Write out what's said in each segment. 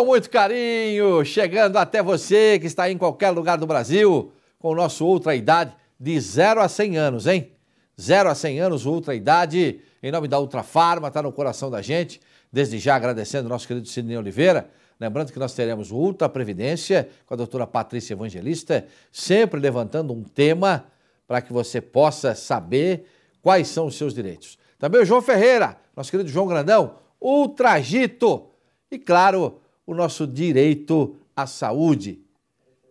com muito carinho, chegando até você que está em qualquer lugar do Brasil, com o nosso Outra Idade de 0 a 100 anos, hein? 0 a 100 anos, Outra Idade, em nome da Ultra Farma, está no coração da gente. Desde já agradecendo ao nosso querido Sidney Oliveira, Lembrando que nós teremos Ultra Previdência com a doutora Patrícia Evangelista, sempre levantando um tema para que você possa saber quais são os seus direitos. Também o João Ferreira, nosso querido João Grandão, Ultragito. E claro, o nosso direito à saúde.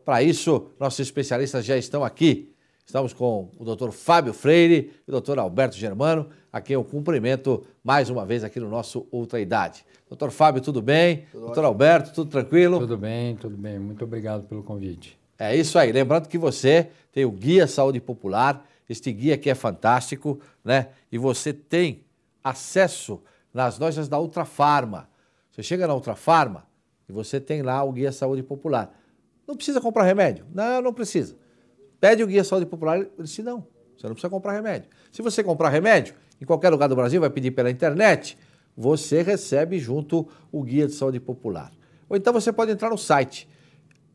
Para isso, nossos especialistas já estão aqui. Estamos com o doutor Fábio Freire e o doutor Alberto Germano, a quem eu cumprimento mais uma vez aqui no nosso Outra Idade. Doutor Fábio, tudo bem? Tudo doutor ótimo. Alberto, tudo tranquilo? Tudo bem, tudo bem. Muito obrigado pelo convite. É isso aí. Lembrando que você tem o Guia Saúde Popular, este guia aqui é fantástico, né? E você tem acesso nas lojas da Ultrafarma. Você chega na Ultrafarma, e você tem lá o Guia Saúde Popular. Não precisa comprar remédio? Não, não precisa. Pede o Guia Saúde Popular, ele disse não. Você não precisa comprar remédio. Se você comprar remédio, em qualquer lugar do Brasil, vai pedir pela internet, você recebe junto o Guia de Saúde Popular. Ou então você pode entrar no site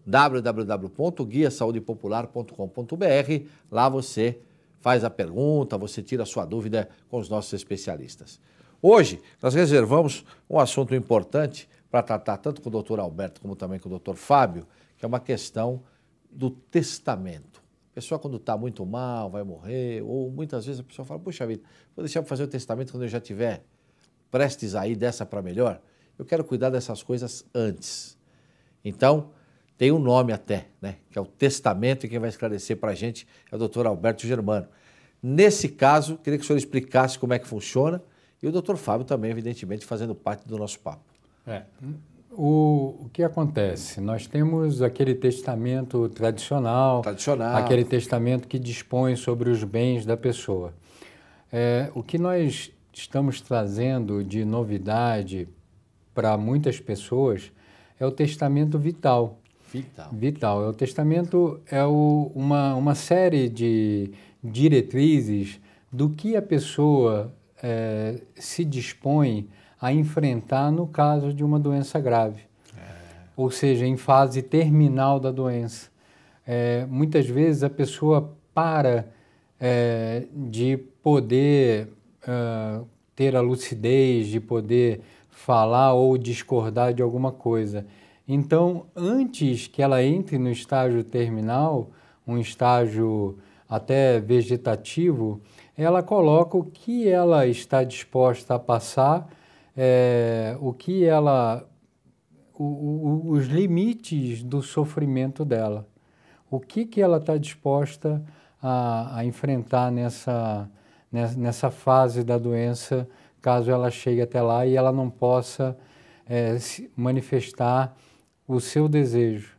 www.guiasaudepopular.com.br. Lá você faz a pergunta, você tira a sua dúvida com os nossos especialistas. Hoje, nós reservamos um assunto importante para tratar tanto com o doutor Alberto como também com o doutor Fábio, que é uma questão do testamento. A pessoa, quando está muito mal, vai morrer, ou muitas vezes a pessoa fala: Puxa vida, vou deixar para fazer o testamento quando eu já tiver prestes a ir dessa para melhor. Eu quero cuidar dessas coisas antes. Então, tem um nome até, né? Que é o testamento, e quem vai esclarecer para a gente é o doutor Alberto Germano. Nesse caso, queria que o senhor explicasse como é que funciona e o doutor Fábio também, evidentemente, fazendo parte do nosso papo. É. O, o, que acontece? Nós temos aquele testamento tradicional, tradicional, aquele testamento que dispõe sobre os bens da pessoa. É, o que nós estamos trazendo de novidade para muitas pessoas é o testamento vital. Vital. Vital. É o testamento é o, uma, uma série de diretrizes do que a pessoa é, se dispõe a enfrentar no caso de uma doença grave, é. ou seja, em fase terminal da doença. É, muitas vezes a pessoa para é, de poder uh, ter a lucidez, de poder falar ou discordar de alguma coisa. Então, antes que ela entre no estágio terminal, um estágio até vegetativo, ela coloca o que ela está disposta a passar é, o que ela, o, o, os limites do sofrimento dela, o que que ela está disposta a, a enfrentar nessa, nessa fase da doença, caso ela chegue até lá e ela não possa é, manifestar o seu desejo.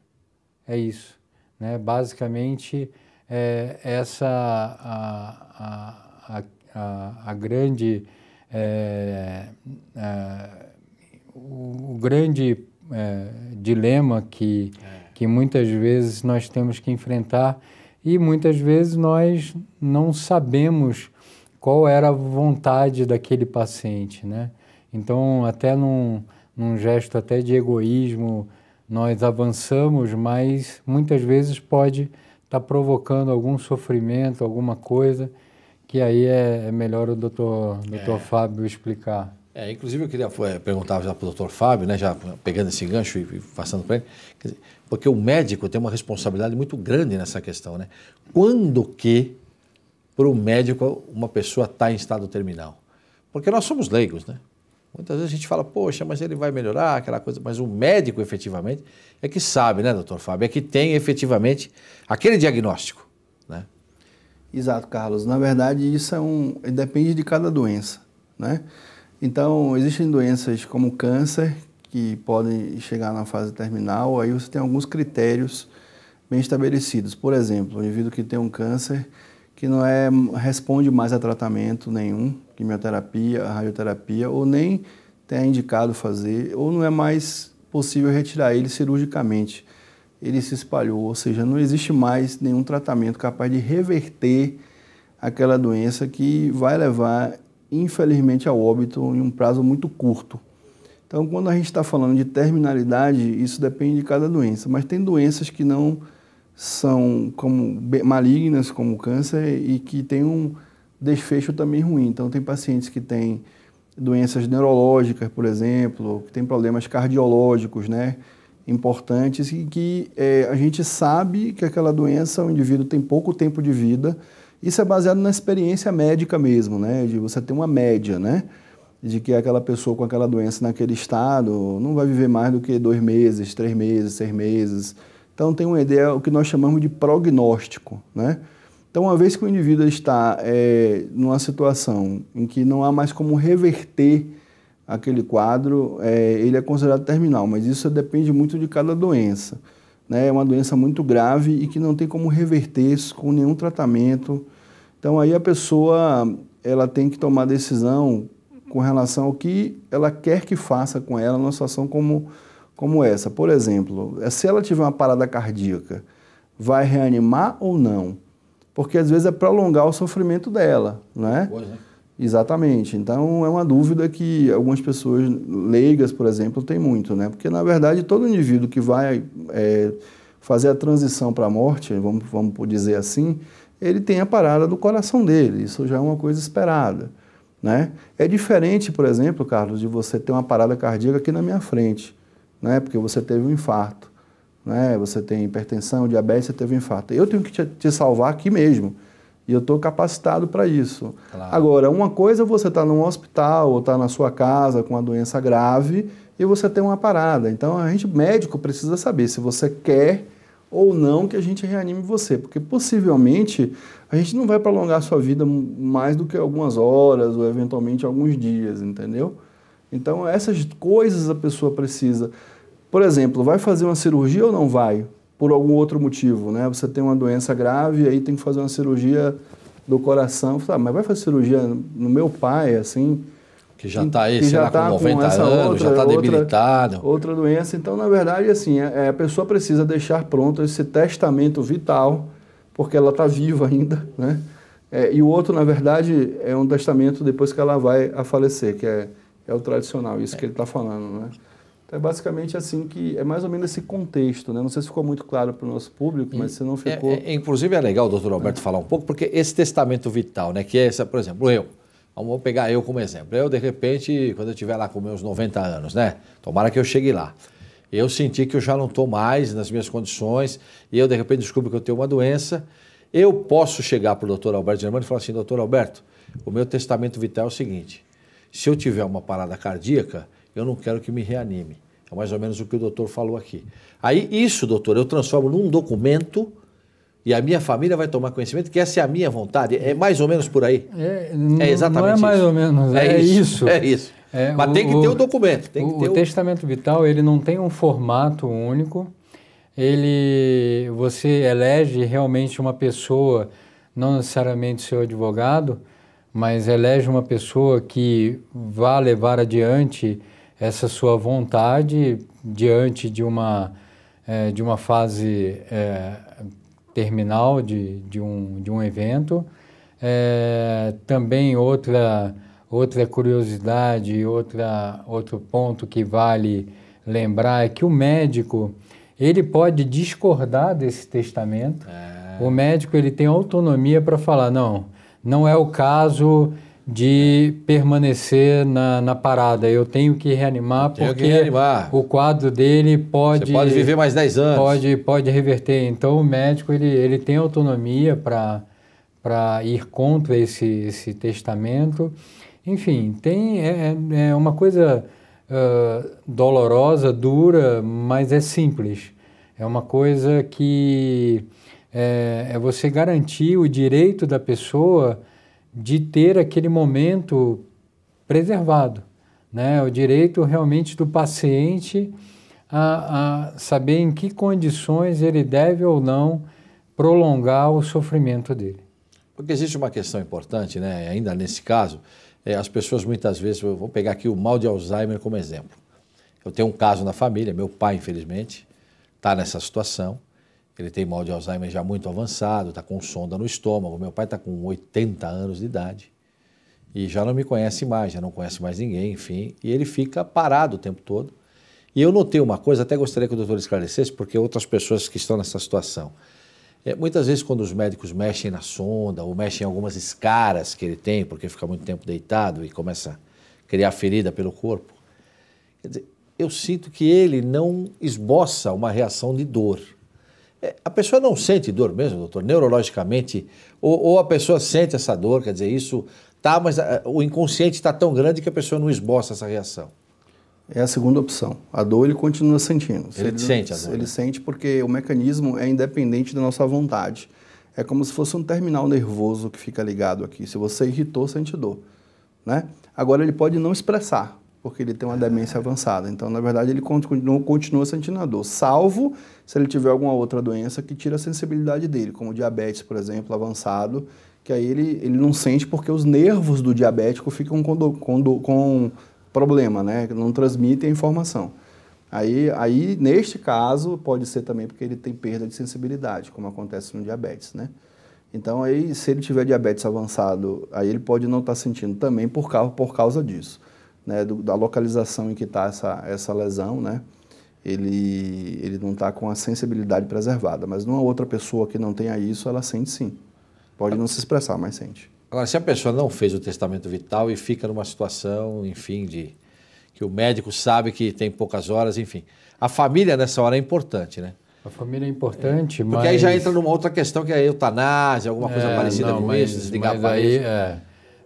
É isso, né? Basicamente é essa a, a, a, a grande é, é, o, o, grande é, dilema que, é. que muitas vezes nós temos que enfrentar e muitas vezes nós não sabemos qual era a vontade daquele paciente, né? Então, até num, num gesto até de egoísmo, nós avançamos, mas muitas vezes pode estar tá provocando algum sofrimento, alguma coisa que aí é, é, melhor o doutor, é. doutor é. Fábio explicar. É, inclusive eu queria perguntar já para o doutor Fábio, né, já pegando esse gancho e, passando para ele, dizer, porque o médico tem uma responsabilidade muito grande nessa questão. Né? Quando que, para o médico, uma pessoa está em estado terminal? Porque nós somos leigos, né? Muitas vezes a gente fala, poxa, mas ele vai melhorar, aquela coisa. Mas o médico, efetivamente, é que sabe, né, doutor Fábio? É que tem efetivamente aquele diagnóstico. Exato, Carlos. Na verdade, isso é um depende de cada doença, né? Então, existem doenças como câncer que podem chegar na fase terminal, aí você tem alguns critérios bem estabelecidos. Por exemplo, o indivíduo que tem um câncer que não é responde mais a tratamento nenhum, quimioterapia, radioterapia ou nem tem indicado fazer ou não é mais possível retirar ele cirurgicamente ele se espalhou, ou seja, não existe mais nenhum tratamento capaz de reverter aquela doença que vai levar, infelizmente, ao óbito em um prazo muito curto. Então, quando a gente está falando de terminalidade, isso depende de cada doença, mas tem doenças que não são como malignas, como o câncer, e que tem um desfecho também ruim. Então, tem pacientes que têm doenças neurológicas, por exemplo, que têm problemas cardiológicos, né? importantes e que é, a gente sabe que aquela doença, o indivíduo tem pouco tempo de vida. Isso é baseado na experiência médica mesmo, né? De você ter uma média, né? De que aquela pessoa com aquela doença naquele estado não vai viver mais do que dois meses, três meses, seis meses. Então tem uma ideia, o que nós chamamos de prognóstico, né? Então, uma vez que o indivíduo está é, numa situação em que não há mais como reverter aquele quadro, é, ele é considerado terminal, mas isso depende muito de cada doença. Né? É uma doença muito grave e que não tem como reverter com nenhum tratamento. Então aí a pessoa ela tem que tomar decisão com relação ao que ela quer que faça com ela numa situação como, como essa. Por exemplo, se ela tiver uma parada cardíaca, vai reanimar ou não? Porque às vezes é prolongar o sofrimento dela, é? Pois é. Exatamente. Então, é uma dúvida que algumas pessoas leigas, por exemplo, têm muito, né? Porque, na verdade, todo indivíduo que vai é, fazer a transição para a morte, vamos, vamos dizer assim, ele tem a parada do coração dele. Isso já é uma coisa esperada, né? É diferente, por exemplo, Carlos, de você ter uma parada cardíaca aqui na minha frente, né? Porque você teve um infarto, né? Você tem hipertensão, diabetes, você teve um infarto. Eu tenho que te, te salvar aqui mesmo e eu estou capacitado para isso. Claro. Agora, uma coisa é você estar tá num hospital ou estar tá na sua casa com uma doença grave e você tem uma parada. Então, a gente, médico, precisa saber se você quer ou não que a gente reanime você, porque possivelmente a gente não vai prolongar a sua vida mais do que algumas horas ou eventualmente alguns dias, entendeu? Então, essas coisas a pessoa precisa. Por exemplo, vai fazer uma cirurgia ou não vai? por algum outro motivo, né? Você tem uma doença grave, aí tem que fazer uma cirurgia do coração. Falo, ah, mas vai fazer cirurgia no meu pai, assim. Que já está aí, já lá, tá com 90 com anos, outra, já está debilitado. Outra, outra doença. Então, na verdade, assim, a, é, é, a pessoa precisa deixar pronto esse testamento vital, porque ela está viva ainda, né? É, e o outro, na verdade, é um testamento depois que ela vai a falecer, que é, é o tradicional, isso é. que ele está falando, né? Então, é basicamente assim que é mais ou menos esse contexto, né? Não sei se ficou muito claro para o nosso público, mas se não é, ficou. É, é, inclusive é legal, doutor Alberto, é. falar um pouco, porque esse testamento vital, né? Que é, essa, por exemplo, eu. Vamos pegar eu como exemplo. Eu, de repente, quando eu estiver lá com meus 90 anos, né? Tomara que eu chegue lá. Eu senti que eu já não estou mais nas minhas condições e eu, de repente, descubro que eu tenho uma doença. Eu posso chegar para o doutor Alberto Germano e falar assim: doutor Alberto, o meu testamento vital é o seguinte: se eu tiver uma parada cardíaca, eu não quero que me reanime. É mais ou menos o que o doutor falou aqui. Aí, isso, doutor, eu transformo num documento e a minha família vai tomar conhecimento que essa é a minha vontade. É mais ou menos por aí. É, é exatamente isso. Não é mais isso. ou menos, é, é isso, isso, É isso. É, Mas o, tem que ter o um documento. Tem o, o testamento vital, ele não tem um formato único. Ele, você elege realmente uma pessoa, não necessariamente seu advogado, mas elege uma pessoa que vá levar adiante essa sua vontade diante de uma, é, de uma fase é, terminal de, de, um, de um evento. É, também outra, outra curiosidade, outra, outro ponto que vale lembrar é que o médico ele pode discordar desse testamento. É. O médico ele tem autonomia para falar não, não é o caso de permanecer na, na, parada. Eu tenho que reanimar porque que reanimar. o quadro dele pode... Você pode viver mais 10 anos. Pode, pode reverter. Então, o médico ele, ele tem autonomia para ir contra esse, esse testamento. Enfim, tem, é, é, é uma coisa uh, dolorosa, dura, mas é simples. É uma coisa que é, é você garantir o direito da pessoa de ter aquele momento preservado, né? O direito realmente do paciente a, a saber em que condições ele deve ou não prolongar o sofrimento dele. Porque existe uma questão importante, né? Ainda nesse caso, é, as pessoas muitas vezes, eu vou pegar aqui o mal de Alzheimer como exemplo. Eu tenho um caso na família, meu pai, infelizmente, está nessa situação. Ele tem mal de Alzheimer já muito avançado, está com sonda no estômago. Meu pai está com 80 anos de idade e já não me conhece mais, já não conhece mais ninguém, enfim. E ele fica parado o tempo todo. E eu notei uma coisa, até gostaria que o doutor esclarecesse, porque outras pessoas que estão nessa situação. É, muitas vezes, quando os médicos mexem na sonda ou mexem em algumas escaras que ele tem, porque fica muito tempo deitado e começa a criar ferida pelo corpo, quer dizer, eu sinto que ele não esboça uma reação de dor. É, a pessoa não sente dor mesmo, doutor, neurologicamente, ou, ou a pessoa sente essa dor, quer dizer, isso tá, mas é, o inconsciente está tão grande que a pessoa não esboça essa reação. É a segunda opção. A dor ele continua sentindo. Ele, ele sente a dor. Ele né? sente porque o mecanismo é independente da nossa vontade. É como se fosse um terminal nervoso que fica ligado aqui. Se você irritou, sente dor. Né? Agora ele pode não expressar porque ele tem uma demência avançada. Então, na verdade, ele continua, continua sentindo a dor, salvo se ele tiver alguma outra doença que tira a sensibilidade dele, como diabetes, por exemplo, avançado, que aí ele, ele não sente porque os nervos do diabético ficam com, do, com, do, com problema, né? Não transmitem a informação. Aí, aí, neste caso, pode ser também porque ele tem perda de sensibilidade, como acontece no diabetes, né? Então, aí, se ele tiver diabetes avançado, aí ele pode não estar tá sentindo também por causa, por causa disso né, do, da localização em que está essa, essa lesão, né, ele, ele não está com a sensibilidade preservada. Mas numa outra pessoa que não tenha isso, ela sente sim. Pode não se expressar, mas sente. Agora, se a pessoa não fez o testamento vital e fica numa situação, enfim, de que o médico sabe que tem poucas horas, enfim. A família nessa hora é importante, né? A família é importante, é, porque mas... aí já entra numa outra questão que é a eutanásia, alguma coisa é, parecida não, com mas, isso, desligar mas aí, é.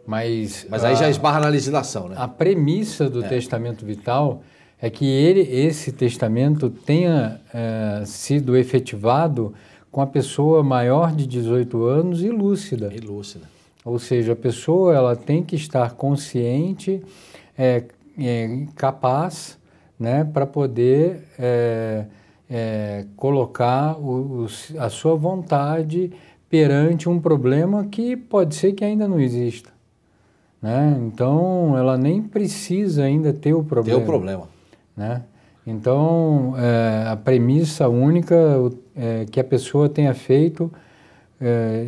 Mas, Mas aí a, já esbarra na legislação, né? A premissa do é. testamento vital é que ele, esse testamento tenha é, sido efetivado com a pessoa maior de 18 anos e lúcida. E lúcida. Ou seja, a pessoa ela tem que estar consciente, é, é capaz, né, para poder é, é, colocar o, o, a sua vontade perante um problema que pode ser que ainda não exista. Né? Então, ela nem precisa ainda ter o problema. Ter o problema. Né? Então, é, a premissa única é, que a pessoa tenha feito é,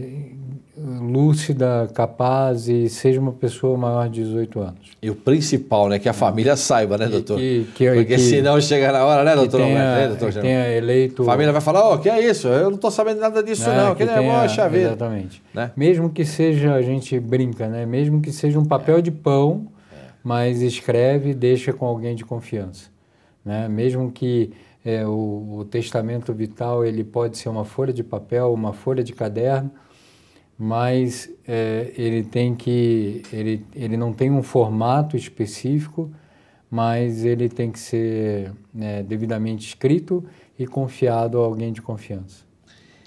lúcida, capaz e seja uma pessoa maior de 18 anos. E o principal, né? Que a família saiba, né, doutor? que, que, Porque que, senão chega na hora, né, doutor? Tenha, né, doutor tenha eleito... A família vai falar, ó, oh, que é isso? Eu não estou sabendo nada disso, é, não. Que, que negócio, é tenha, Exatamente. Né? Mesmo que seja, a gente brinca, né? Mesmo que seja um papel é. de pão, é. mas escreve e deixa com alguém de confiança. Né? Mesmo que é, o, o, testamento vital ele pode ser uma folha de papel, uma folha de caderno, mas é, ele tem que ele, ele não tem um formato específico, mas ele tem que ser né, devidamente escrito e confiado a alguém de confiança.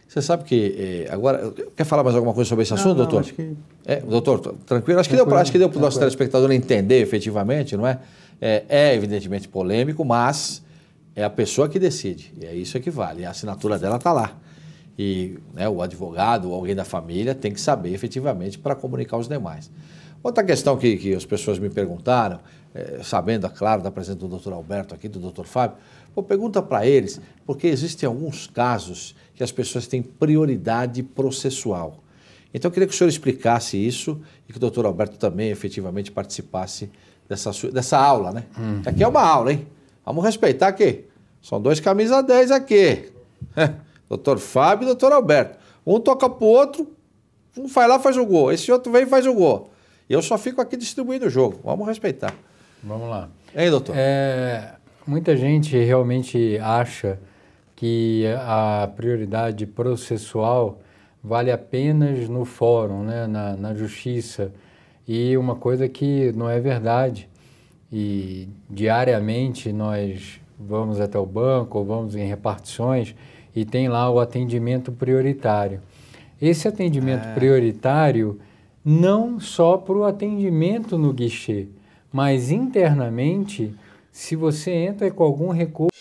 Você sabe que é, agora quer falar mais alguma coisa sobre esse assunto, não, doutor? Acho que... é, doutor, tranquilo. Acho que deu, acho que deu para o nosso telespectador entender, efetivamente, não é? é? É evidentemente polêmico, mas é a pessoa que decide. E é isso que vale. A assinatura dela está lá. E né, o advogado ou alguém da família tem que saber efetivamente para comunicar os demais. Outra questão que, que as pessoas me perguntaram, é, sabendo, é claro, da presença do doutor Alberto aqui, do doutor Fábio, pô, pergunta para eles, porque existem alguns casos que as pessoas têm prioridade processual. Então, eu queria que o senhor explicasse isso e que o doutor Alberto também efetivamente participasse dessa, dessa aula, né? Uhum. Aqui é uma aula, hein? Vamos respeitar aqui. São dois camisa 10 aqui. doutor Fábio e doutor Alberto. Um toca pro outro, um vai lá faz o gol. Esse outro vem e faz o gol. Eu só fico aqui distribuindo o jogo. Vamos respeitar. Vamos lá. Hein, doutor? É, muita gente realmente acha que a prioridade processual vale apenas no fórum, né, na, na justiça. E uma coisa que não é verdade e diariamente nós vamos até o banco ou vamos em repartições e tem lá o atendimento prioritário. Esse atendimento é. prioritário não só para o atendimento no guichê, mas internamente, se você entra com algum recurso